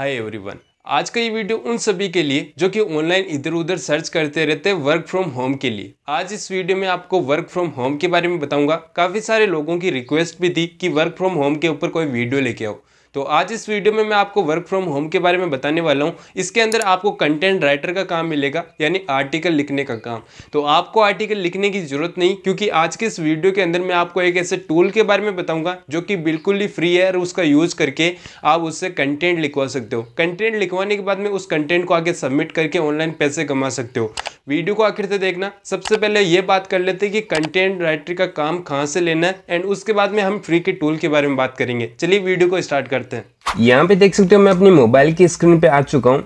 hi everyone आज का ये वीडियो उन सभी के लिए जो कि ऑनलाइन इधर उधर सर्च करते रहते हैं वर्क फ्रॉम होम के लिए आज इस वीडियो में आपको वर्क फ्रॉम होम के बारे में बताऊंगा काफ़ी सारे लोगों की रिक्वेस्ट भी थी कि वर्क फ्रॉम होम के ऊपर कोई वीडियो लेके आओ तो आज इस वीडियो में मैं आपको वर्क फ्रॉम होम के बारे में बताने वाला हूँ इसके अंदर आपको कंटेंट राइटर का काम मिलेगा यानी आर्टिकल लिखने का काम तो आपको आर्टिकल लिखने की ज़रूरत नहीं क्योंकि आज के इस वीडियो के अंदर मैं आपको एक ऐसे टूल के बारे में बताऊँगा जो कि बिल्कुल ही फ्री है और उसका यूज़ करके आप उससे कंटेंट लिखवा सकते हो कंटेंट लिखवाने के बाद में उस कंटेंट को आगे सबमिट करके ऑनलाइन पैसे कमा सकते हो वीडियो को आखिर से देखना सबसे पहले ये बात कर लेते हैं कि कंटेंट राइटर का काम कहाँ से लेना है एंड उसके बाद में हम फ्री के टूल के बारे में बात करेंगे चलिए वीडियो को स्टार्ट करते करते हैं यहाँ पे देख सकते हो मैं अपनी मोबाइल की स्क्रीन पे आ चुका हूँ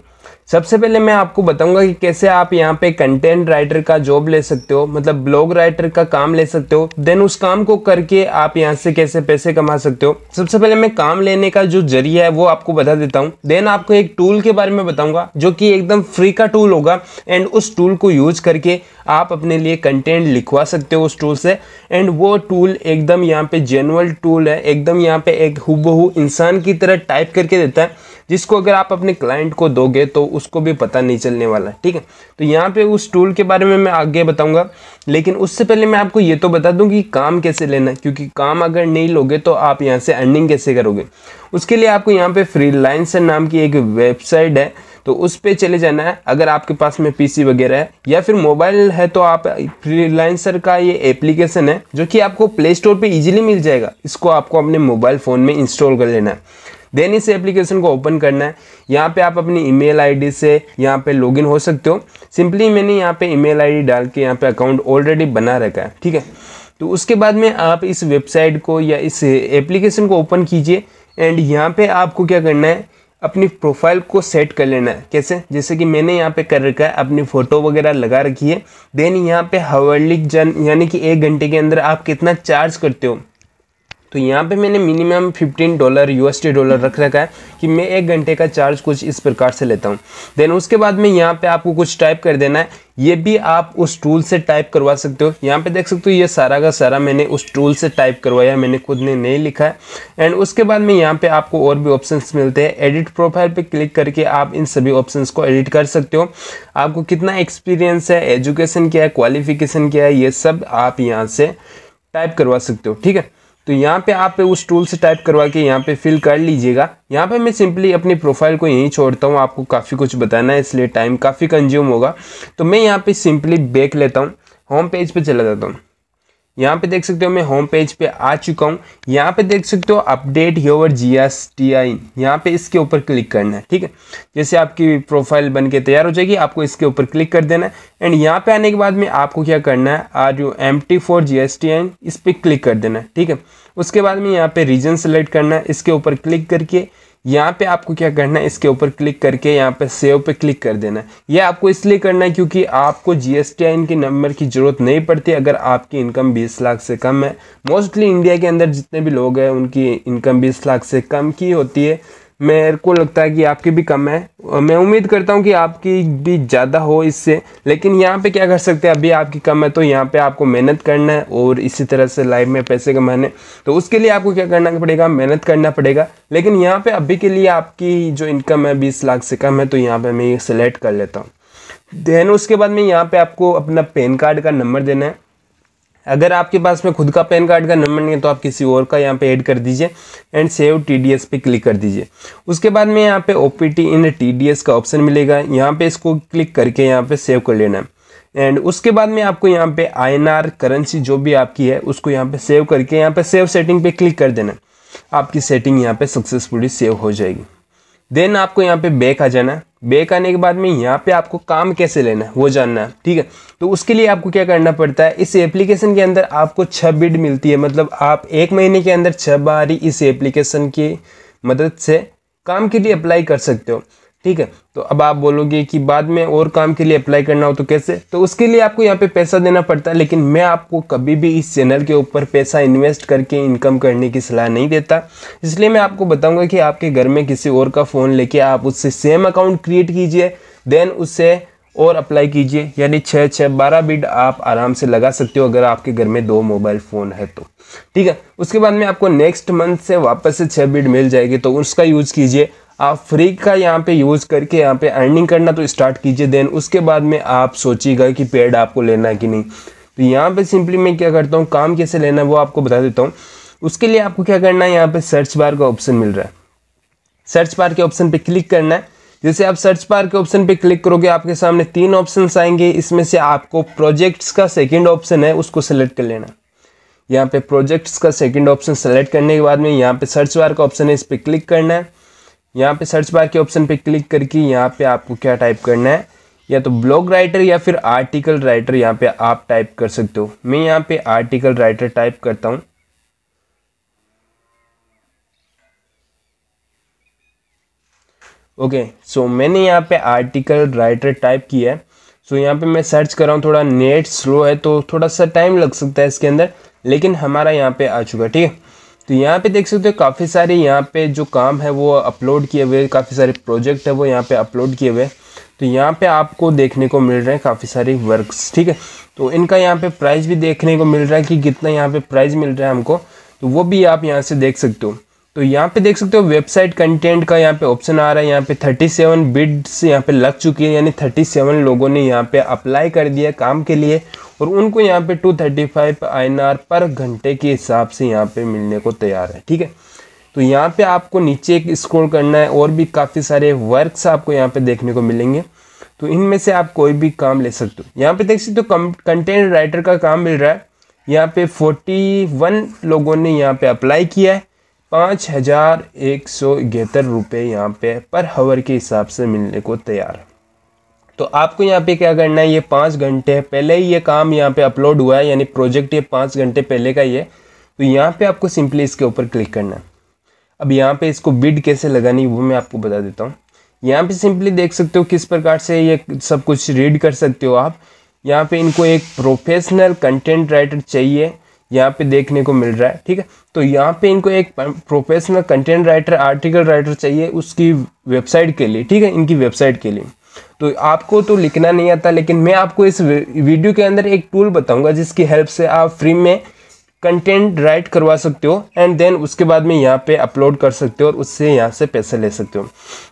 सबसे पहले मैं आपको बताऊंगा कि कैसे आप यहाँ पे कंटेंट राइटर का जॉब ले सकते हो मतलब ब्लॉग राइटर का काम ले सकते हो देन उस काम को करके आप यहाँ से कैसे पैसे कमा सकते हो सबसे पहले मैं काम लेने का जो जरिया है वो आपको बता देता हूँ देन आपको एक टूल के बारे में बताऊंगा जो कि एकदम फ्री का टूल होगा एंड उस टूल को यूज करके आप अपने लिए कंटेंट लिखवा सकते हो उस टूल से एंड वो टूल एकदम यहाँ पे जेनुअल टूल है एकदम यहाँ पे एक हु इंसान की तरह टाइप करके देता है जिसको अगर आप अपने क्लाइंट को दोगे तो उसको भी पता नहीं चलने वाला ठीक है तो यहाँ पे उस टूल के बारे में मैं आगे बताऊँगा लेकिन उससे पहले मैं आपको ये तो बता दूँ कि काम कैसे लेना है क्योंकि काम अगर नहीं लोगे तो आप यहाँ से अर्निंग कैसे करोगे उसके लिए आपको यहाँ पे फ्रीलांसर नाम की एक वेबसाइट है तो उस पर चले जाना है अगर आपके पास में पीसी वगैरह है या फिर मोबाइल है तो आप फ्रीलांसर का ये एप्लीकेशन है जो कि आपको प्ले स्टोर पर ईजिली मिल जाएगा इसको आपको अपने मोबाइल फ़ोन में इंस्टॉल कर लेना है देन इस एप्लीकेशन को ओपन करना है यहाँ पे आप अपनी ईमेल आईडी से यहाँ पे लॉगिन हो सकते हो सिंपली मैंने यहाँ पे ईमेल आईडी डाल के यहाँ पे अकाउंट ऑलरेडी बना रखा है ठीक है तो उसके बाद में आप इस वेबसाइट को या इस एप्लीकेशन को ओपन कीजिए एंड यहाँ पे आपको क्या करना है अपनी प्रोफाइल को सेट कर लेना है कैसे जैसे कि मैंने यहाँ पे कर रखा है अपनी फ़ोटो वगैरह लगा रखी है देन यहाँ पे हवर्लिक जन यानी कि एक घंटे के अंदर आप कितना चार्ज करते हो तो यहाँ पे मैंने मिनिमम 15 डॉलर यूएसडी डॉलर रख रखा है कि मैं एक घंटे का चार्ज कुछ इस प्रकार से लेता हूँ देन उसके बाद में यहाँ पे आपको कुछ टाइप कर देना है ये भी आप उस टूल से टाइप करवा सकते हो यहाँ पे देख सकते हो ये सारा का सारा मैंने उस टूल से टाइप करवाया मैंने खुद ने नहीं लिखा है एंड उसके बाद में यहाँ पे आपको और भी ऑप्शंस मिलते हैं एडिट प्रोफाइल पे क्लिक करके आप इन सभी ऑप्शंस को एडिट कर सकते हो आपको कितना एक्सपीरियंस है एजुकेशन क्या है क्वालिफिकेशन क्या है ये सब आप यहाँ से टाइप करवा सकते हो ठीक है तो यहाँ पे आप उस टूल से टाइप करवा के यहाँ पे फिल कर लीजिएगा यहाँ पे मैं सिंपली अपनी प्रोफाइल को यहीं छोड़ता हूँ आपको काफ़ी कुछ बताना है इसलिए टाइम काफ़ी कंज्यूम होगा तो मैं यहाँ पे सिंपली बेक लेता हूँ होम पेज पे चला जाता हूँ यहाँ पे देख सकते हो मैं होम पेज पे आ चुका हूँ यहाँ पे देख सकते हो update your G S T I यहाँ पे इसके ऊपर क्लिक करना है ठीक है जैसे आपकी प्रोफाइल बन के तैयार हो जाएगी आपको इसके ऊपर क्लिक कर देना है एंड यहाँ पे आने के बाद में आपको क्या करना है R U M T four G S T I इस पर क्लिक कर देना है ठीक है उसके बाद में यहाँ पे रीजन सेलेक्ट करना है इसके ऊपर क्लिक करके यहाँ पे आपको क्या करना है इसके ऊपर क्लिक करके यहाँ पे सेव पे क्लिक कर देना है ये आपको इसलिए करना है क्योंकि आपको जी एस टी आई इनके नंबर की ज़रूरत नहीं पड़ती अगर आपकी इनकम बीस लाख से कम है मोस्टली इंडिया के अंदर जितने भी लोग हैं उनकी इनकम बीस लाख से कम की होती है मेरे को लगता है कि आपकी भी कम है मैं उम्मीद करता हूँ कि आपकी भी ज़्यादा हो इससे लेकिन यहाँ पे क्या कर सकते हैं अभी आपकी कम है तो यहाँ पे आपको मेहनत करना है और इसी तरह से लाइफ में पैसे कमाने तो उसके लिए आपको क्या करना पड़ेगा मेहनत करना पड़ेगा लेकिन यहाँ पर अभी के लिए आपकी जो इनकम है बीस लाख से कम है तो यहाँ पर मैं ये सिलेक्ट कर लेता हूँ देन उसके बाद में यहाँ पर आपको अपना पेन कार्ड का नंबर देना है अगर आपके पास में खुद का पैन कार्ड का नंबर नहीं है तो आप किसी और का यहाँ पे ऐड कर दीजिए एंड सेव टीडीएस पे क्लिक कर दीजिए उसके बाद में यहाँ पे ओपीटी इन टीडीएस का ऑप्शन मिलेगा यहाँ पे इसको क्लिक करके यहाँ पे सेव कर लेना है एंड उसके बाद में आपको यहाँ पे आईएनआर करेंसी जो भी आपकी है उसको यहाँ पे सेव करके यहाँ पे सेव सेटिंग पे क्लिक कर देना आपकी सेटिंग यहाँ पे सक्सेसफुली सेव हो जाएगी देन आपको यहाँ पे बैक आ जाना है बैक आने के बाद में यहाँ पे आपको काम कैसे लेना है वो जानना है ठीक है तो उसके लिए आपको क्या करना पड़ता है इस एप्लीकेशन के अंदर आपको छः बिड मिलती है मतलब आप एक महीने के अंदर छः बार इस एप्लीकेशन की मदद से काम के लिए अप्लाई कर सकते हो ठीक है तो अब आप बोलोगे कि बाद में और काम के लिए अप्लाई करना हो तो कैसे तो उसके लिए आपको यहाँ पे पैसा देना पड़ता है लेकिन मैं आपको कभी भी इस चैनल के ऊपर पैसा इन्वेस्ट करके इनकम करने की सलाह नहीं देता इसलिए मैं आपको बताऊंगा कि आपके घर में किसी और का फ़ोन लेके आप उससे सेम अकाउंट क्रिएट कीजिए देन उससे और अप्लाई कीजिए यानी छः छः बारह बिड आप आराम से लगा सकते हो अगर आपके घर में दो मोबाइल फ़ोन है तो ठीक है उसके बाद में आपको नेक्स्ट मंथ से वापस से छः बिड मिल जाएगी तो उसका यूज़ कीजिए आप फ्री का यहाँ पे यूज़ करके यहाँ पे अर्निंग करना तो स्टार्ट कीजिए देन उसके बाद में आप सोचिएगा कि पेड आपको लेना है कि नहीं तो यहाँ पे सिंपली मैं क्या करता हूँ काम कैसे लेना है वो आपको बता देता हूँ उसके लिए आपको क्या करना है यहाँ पे सर्च बार का ऑप्शन मिल रहा है सर्च बार के ऑप्शन पे क्लिक करना है जैसे आप सर्च बार के ऑप्शन पे क्लिक करोगे आपके सामने तीन ऑप्शन आएंगे इसमें से आपको प्रोजेक्ट्स का सेकेंड ऑप्शन है उसको सेलेक्ट कर लेना यहाँ पे प्रोजेक्ट्स का सेकेंड ऑप्शन सेलेक्ट करने के बाद में यहाँ पे सर्च बार का ऑप्शन है इस पर क्लिक करना है यहाँ पे सर्च बार के ऑप्शन पे क्लिक करके यहाँ पे आपको क्या टाइप करना है या तो ब्लॉग राइटर या फिर आर्टिकल राइटर यहाँ पे आप टाइप कर सकते हो मैं यहाँ पे आर्टिकल राइटर टाइप करता हूँ ओके सो मैंने यहाँ पे आर्टिकल राइटर टाइप किया है सो so, यहाँ पे मैं सर्च कर रहा हूँ थोड़ा नेट स्लो है तो थोड़ा सा टाइम लग सकता है इसके अंदर लेकिन हमारा यहाँ पे आ चुका ठीक है तो यहाँ पे देख सकते हो काफ़ी सारे यहाँ पे जो काम है वो अपलोड किए हुए काफ़ी सारे प्रोजेक्ट है वो यहाँ पे अपलोड किए हुए तो यहाँ पे आपको देखने को मिल रहे हैं काफ़ी सारे वर्क्स ठीक है तो इनका यहाँ पे प्राइस भी देखने को मिल रहा है कि कितना यहाँ पे प्राइस मिल रहा है हमको तो वो भी आप यहाँ से देख सकते हो तो यहाँ पे देख सकते हो वेबसाइट कंटेंट का यहाँ पे ऑप्शन आ रहा है यहाँ पे 37 बिड्स यहाँ पे लग चुकी है यानी 37 लोगों ने यहाँ पे अप्लाई कर दिया काम के लिए और उनको यहाँ पे 235 थर्टी पर घंटे के हिसाब से यहाँ पे मिलने को तैयार है ठीक है तो यहाँ पे आपको नीचे एक स्क्रोल करना है और भी काफ़ी सारे वर्क्स आपको यहाँ पे देखने को मिलेंगे तो इनमें से आप कोई भी काम ले सकते हो यहाँ पे देख सकते हो कंटेंट राइटर का काम मिल रहा है यहाँ पे फोर्टी लोगों ने यहाँ पे अप्लाई किया है पाँच हज़ार एक सौ इकहत्तर रुपये यहाँ पे पर हवर के हिसाब से मिलने को तैयार तो आपको यहाँ पे क्या करना है ये पाँच घंटे पहले ही ये काम यहाँ पे अपलोड हुआ है यानी प्रोजेक्ट ये पाँच घंटे पहले का ही है तो यहाँ पे आपको सिंपली इसके ऊपर क्लिक करना है अब यहाँ पे इसको बिड कैसे लगानी वो मैं आपको बता देता हूँ यहाँ पे सिंपली देख सकते हो किस प्रकार से ये सब कुछ रीड कर सकते हो आप यहाँ पे इनको एक प्रोफेशनल कंटेंट राइटर चाहिए यहाँ पे देखने को मिल रहा है ठीक है तो यहाँ पे इनको एक professional content writer article writer चाहिए उसकी वेबसाइट के लिए ठीक है इनकी वेबसाइट के लिए तो आपको तो लिखना नहीं आता लेकिन मैं आपको इस वीडियो के अंदर एक टूल बताऊंगा जिसकी हेल्प से आप फ्री में कंटेंट राइट करवा सकते हो एंड देन उसके बाद में यहाँ पे अपलोड कर सकते हो और उससे यहाँ से पैसे ले सकते हो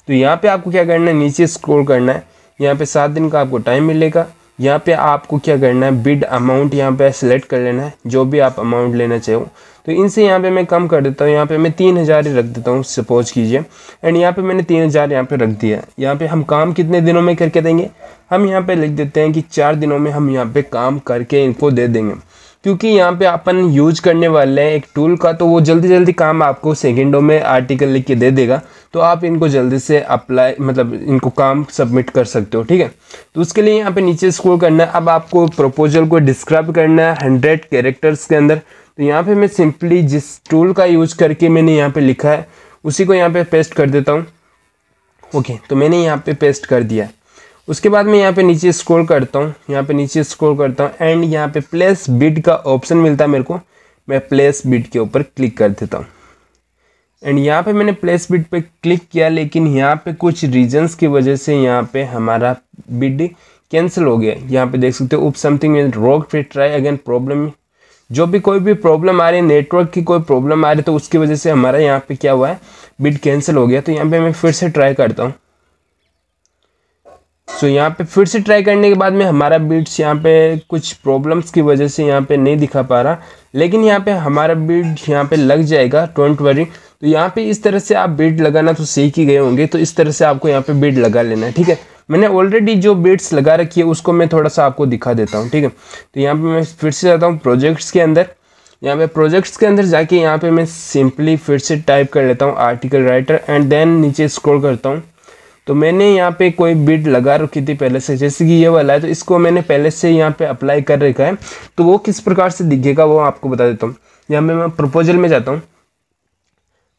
तो यहाँ पे आपको क्या करना है नीचे स्क्रॉल करना है यहाँ पे सात दिन का आपको टाइम मिलेगा यहाँ पे आपको क्या करना है बिड अमाउंट यहाँ पे सेलेक्ट कर लेना है जो भी आप अमाउंट लेना चाहो तो इनसे यहाँ पे मैं कम कर देता हूँ यहाँ पे मैं तीन हज़ार ही रख देता हूँ सपोज कीजिए एंड यहाँ पे मैंने तीन हज़ार यहाँ पर रख दिया यहाँ पे हम काम कितने दिनों में करके देंगे हम यहाँ पे लिख देते हैं कि चार दिनों में हम यहाँ पे काम करके इनको दे देंगे क्योंकि यहाँ पे अपन यूज करने वाले हैं एक टूल का तो वो जल्दी जल्दी काम आपको सेकेंडों में आर्टिकल लिख के दे देगा तो आप इनको जल्दी से अप्लाई मतलब इनको काम सबमिट कर सकते हो ठीक है तो उसके लिए यहाँ पे नीचे स्क्रोल करना है अब आपको प्रपोजल को डिस्क्राइब करना है हंड्रेड कैरेक्टर्स के अंदर तो यहाँ पर मैं सिंपली जिस टूल का यूज करके मैंने यहाँ पर लिखा है उसी को यहाँ पे पेस्ट कर देता हूँ ओके तो मैंने यहाँ पे पेस्ट कर दिया है उसके बाद मैं यहाँ पे नीचे स्क्रॉल करता हूँ यहाँ पे नीचे स्क्रॉल करता हूँ एंड यहाँ पे प्लेस बिड का ऑप्शन मिलता है मेरे को मैं प्लेस बिड के ऊपर क्लिक कर देता हूँ एंड यहाँ पे मैंने प्लेस बिड पे क्लिक किया लेकिन यहाँ पे कुछ रीजंस की वजह से यहाँ पे हमारा बिड कैंसिल हो गया यहाँ पे देख सकते हो उप समथिंग रॉक फिर ट्राई अगेन प्रॉब्लम जो भी कोई भी प्रॉब्लम आ रही है नेटवर्क की कोई प्रॉब्लम आ रही है तो उसकी वजह से हमारा यहाँ पे क्या हुआ है बिड कैंसिल हो गया तो यहाँ पे मैं फिर से ट्राई करता हूँ सो so, यहाँ पे फिर से ट्राई करने के बाद में हमारा बीट्स यहाँ पे कुछ प्रॉब्लम्स की वजह से यहाँ पे नहीं दिखा पा रहा लेकिन यहाँ पे हमारा बीट यहाँ पे लग जाएगा डोंट वरी तो यहाँ पे इस तरह से आप बीट लगाना तो सीख ही गए होंगे तो इस तरह से आपको यहाँ पे बीट लगा लेना है ठीक है मैंने ऑलरेडी जो बीट्स लगा रखी है उसको मैं थोड़ा सा आपको दिखा देता हूँ ठीक है तो यहाँ पर मैं फिर से जाता हूँ प्रोजेक्ट्स के अंदर यहाँ पे प्रोजेक्ट्स के अंदर जाके यहाँ पे मैं सिंपली फिर से टाइप कर लेता हूँ आर्टिकल राइटर एंड देन नीचे स्क्रोल करता हूँ तो मैंने यहाँ पे कोई बिड लगा रखी थी पहले से जैसे कि ये वाला है तो इसको मैंने पहले से यहाँ पे अप्लाई कर रखा है तो वो किस प्रकार से दिखेगा वो आपको बता देता हूँ यहाँ पे मैं प्रपोजल में जाता हूँ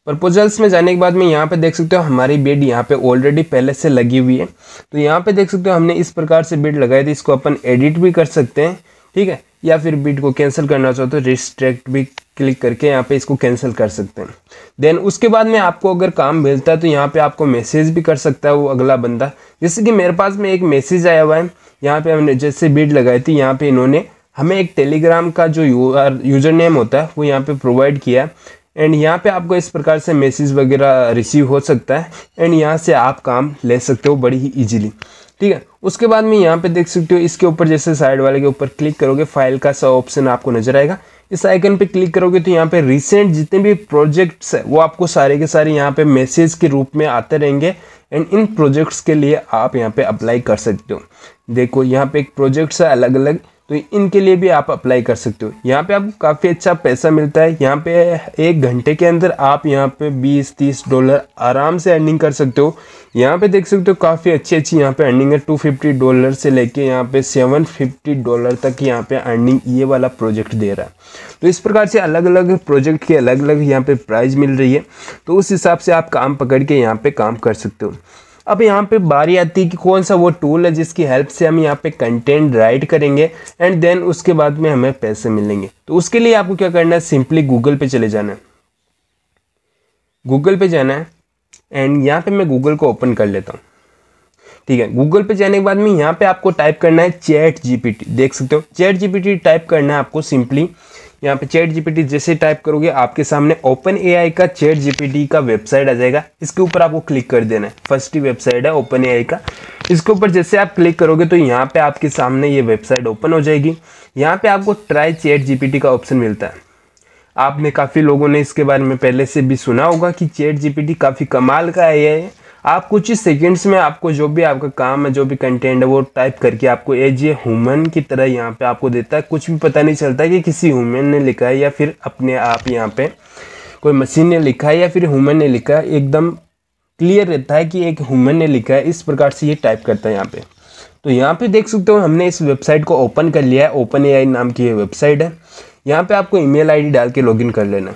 प्रपोजल्स में जाने के बाद में यहाँ पे देख सकते हो हमारी बेड यहाँ पे ऑलरेडी पहले से लगी हुई है तो यहाँ पे देख सकते हो हमने इस प्रकार से बेड लगाई थी इसको अपन एडिट भी कर सकते हैं ठीक है या फिर बीट को कैंसिल करना चाहो तो रिस्ट्रैक्ट भी क्लिक करके यहाँ पे इसको कैंसिल कर सकते हैं देन उसके बाद में आपको अगर काम मिलता है तो यहाँ पे आपको मैसेज भी कर सकता है वो अगला बंदा जैसे कि मेरे पास में एक मैसेज आया हुआ है यहाँ पे हमने जैसे बीड लगाई थी यहाँ पे इन्होंने हमें एक टेलीग्राम का जो यूज़र नेम होता है वो यहाँ पे प्रोवाइड किया एंड यहाँ पे आपको इस प्रकार से मैसेज वगैरह रिसीव हो सकता है एंड यहाँ से आप काम ले सकते हो बड़ी ही ईजिली ठीक है उसके बाद में यहाँ पे देख सकते हो इसके ऊपर जैसे साइड वाले के ऊपर क्लिक करोगे फाइल का सा ऑप्शन आपको नजर आएगा इस आइकन पे क्लिक करोगे तो यहाँ पे रिसेंट जितने भी प्रोजेक्ट्स है वो आपको सारे के सारे यहाँ पे मैसेज के रूप में आते रहेंगे एंड इन प्रोजेक्ट्स के लिए आप यहाँ पे अप्लाई कर सकते हो देखो यहाँ पे एक प्रोजेक्ट्स है अलग अलग तो इनके लिए भी आप अप्लाई कर सकते हो यहाँ पे आपको काफ़ी अच्छा पैसा मिलता है यहाँ पे एक घंटे के अंदर आप यहाँ पे 20-30 डॉलर आराम से अर्निंग कर सकते हो यहाँ पे देख सकते हो काफ़ी अच्छी अच्छी यहाँ पे अर्निंग है 250 डॉलर से लेके यहाँ पे 750 डॉलर तक यहाँ पे अर्निंग ये वाला प्रोजेक्ट दे रहा है तो इस प्रकार से अलग अलग प्रोजेक्ट के अलग अलग यहाँ पर प्राइज़ मिल रही है तो उस हिसाब से आप काम पकड़ के यहाँ पर काम कर सकते हो अब यहाँ पे बारी आती है कि कौन सा वो टूल है जिसकी हेल्प से हम यहाँ पे कंटेंट राइट करेंगे एंड देन उसके बाद में हमें पैसे मिलेंगे तो उसके लिए आपको क्या करना है सिंपली गूगल पे चले जाना है गूगल पे जाना है एंड यहाँ पे मैं गूगल को ओपन कर लेता हूँ ठीक है गूगल पे जाने के बाद में यहाँ पे आपको टाइप करना है चैट जीपीटी देख सकते हो चैट जीपीटी टाइप करना है आपको सिंपली यहाँ पे चैट जीपीटी जैसे टाइप करोगे आपके सामने ओपन एआई का चैट जीपीटी का वेबसाइट आ जाएगा इसके ऊपर आपको क्लिक कर देना है फर्स्ट ही वेबसाइट है ओपन एआई का इसके ऊपर जैसे आप क्लिक करोगे तो यहाँ पे आपके सामने ये वेबसाइट ओपन हो जाएगी यहाँ पे आपको ट्राई चैट जीपीटी का ऑप्शन मिलता है आपने काफ़ी लोगों ने इसके बारे में पहले से भी सुना होगा कि चैट जीपीटी काफ़ी कमाल का है आप कुछ ही सेकेंड्स में आपको जो भी आपका काम है जो भी कंटेंट है वो टाइप करके आपको एज ए ह्यूमन की तरह यहाँ पे आपको देता है कुछ भी पता नहीं चलता कि किसी ह्यूमन ने लिखा है या फिर अपने आप यहाँ पे कोई मशीन ने लिखा है या फिर ह्यूमन ने लिखा है एकदम क्लियर रहता है कि एक ह्यूमन ने लिखा है इस प्रकार से ये टाइप करता है यहाँ पर तो यहाँ पर देख सकते हो हमने इस वेबसाइट को ओपन कर लिया है ओपन ए नाम की ये वेबसाइट है यहाँ पर आपको ई मेल डाल के लॉगिन कर लेना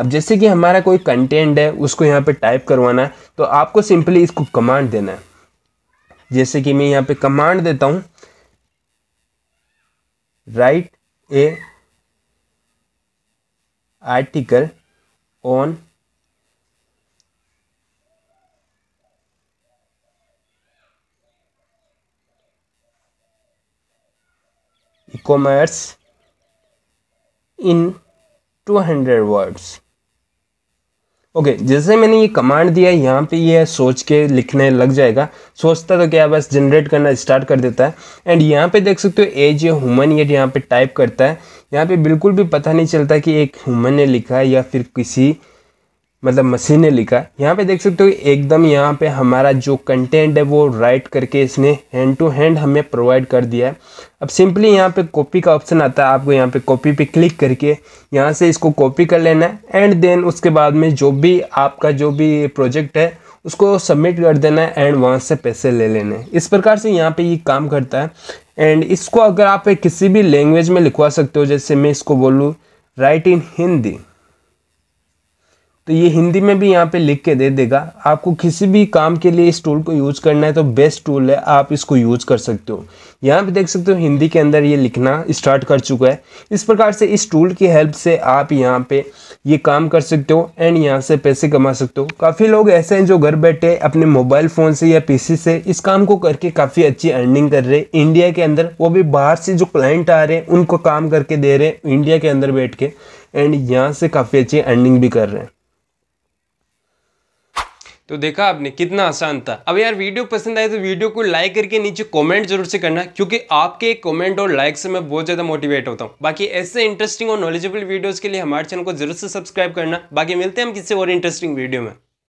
अब जैसे कि हमारा कोई कंटेंट है उसको यहाँ पे टाइप करवाना है तो आपको सिंपली इसको कमांड देना है जैसे कि मैं यहाँ पे कमांड देता हूँ write a article on commerce in to 200 words okay okay, जैसे मैंने ये कमांड दिया यहाँ पे ये सोच के लिखने लग जाएगा सोचता तो क्या बस जनरेट करना स्टार्ट कर देता है एंड यहाँ पे देख सकते हो एज ये ह्यूमन ये यहाँ पे टाइप करता है यहाँ पे बिल्कुल भी पता नहीं चलता कि एक ह्यूमन ने लिखा है या फिर किसी मतलब मसीह ने लिखा यहाँ पे देख सकते हो एकदम यहाँ पे हमारा जो कंटेंट है वो राइट करके इसने हैंड टू हैंड हमें प्रोवाइड कर दिया है अब सिंपली यहाँ पे कॉपी का ऑप्शन आता है आपको यहाँ पे कॉपी पे क्लिक करके यहाँ से इसको कॉपी कर लेना है एंड देन उसके बाद में जो भी आपका जो भी प्रोजेक्ट है उसको सबमिट कर देना है एंड वहाँ से पैसे ले लेने इस प्रकार से यहाँ पर ये काम करता है एंड इसको अगर आप किसी भी लैंग्वेज में लिखवा सकते हो जैसे मैं इसको बोलूँ राइट इन हिंदी तो ये हिंदी में भी यहाँ पे लिख के दे देगा आपको किसी भी काम के लिए इस टूल को यूज़ करना है तो बेस्ट टूल है आप इसको यूज़ कर सकते हो यहाँ पे देख सकते हो हिंदी के अंदर ये लिखना स्टार्ट कर चुका है इस प्रकार से इस टूल की हेल्प से आप यहाँ पे ये काम कर सकते हो एंड यहाँ से पैसे कमा सकते हो काफ़ी लोग ऐसे हैं जो घर बैठे अपने मोबाइल फ़ोन से या पी से इस काम को करके काफ़ी अच्छी अर्निंग कर रहे हैं इंडिया के अंदर वो भी बाहर से जो क्लाइंट आ रहे हैं उनको काम करके दे रहे हैं इंडिया के अंदर बैठ के एंड यहाँ से काफ़ी अच्छी अर्निंग भी कर रहे हैं तो देखा आपने कितना आसान था अब यार वीडियो पसंद आए तो वीडियो को लाइक करके नीचे कमेंट जरूर से करना क्योंकि आपके कमेंट और लाइक से मैं बहुत ज़्यादा मोटिवेट होता हूँ बाकी ऐसे इंटरेस्टिंग और नॉलेजेबल वीडियोस के लिए हमारे चैनल को जरूर से सब्सक्राइब करना बाकी मिलते हैं हम किसी और इंटरेस्टिंग वीडियो में